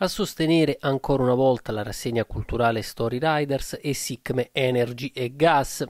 A sostenere ancora una volta la rassegna culturale Story Riders e SICME Energy e Gas.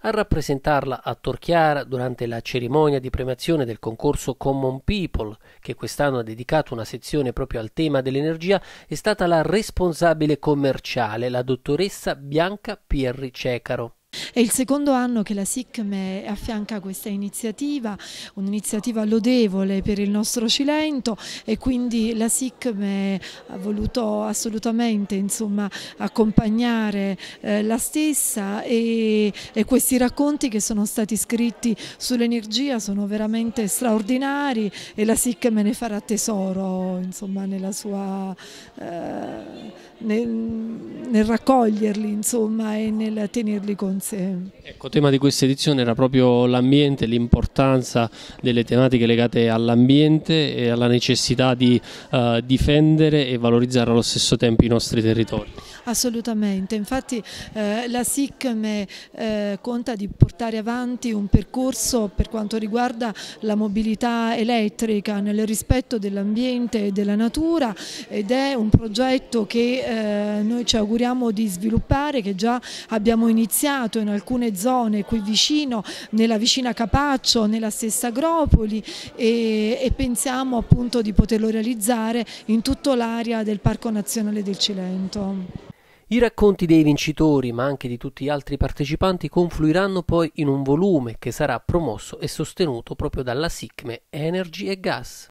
A rappresentarla a Torchiara durante la cerimonia di premiazione del concorso Common People, che quest'anno ha dedicato una sezione proprio al tema dell'energia, è stata la responsabile commerciale, la dottoressa Bianca Pierri Cecaro. È il secondo anno che la SICME affianca questa iniziativa, un'iniziativa lodevole per il nostro Cilento e quindi la SICME ha voluto assolutamente insomma, accompagnare eh, la stessa e, e questi racconti che sono stati scritti sull'energia sono veramente straordinari e la SICME ne farà tesoro insomma, nella sua... Eh, nel, nel raccoglierli insomma e nel tenerli con sé. Ecco, tema di questa edizione era proprio l'ambiente, l'importanza delle tematiche legate all'ambiente e alla necessità di uh, difendere e valorizzare allo stesso tempo i nostri territori. Assolutamente, infatti eh, la SICME eh, conta di portare avanti un percorso per quanto riguarda la mobilità elettrica nel rispetto dell'ambiente e della natura ed è un progetto che eh, noi ci auguriamo di sviluppare, che già abbiamo iniziato in in alcune zone qui vicino, nella vicina Capaccio, nella stessa Agropoli e, e pensiamo appunto di poterlo realizzare in tutta l'area del Parco Nazionale del Cilento. I racconti dei vincitori, ma anche di tutti gli altri partecipanti, confluiranno poi in un volume che sarà promosso e sostenuto proprio dalla SICME Energy e Gas.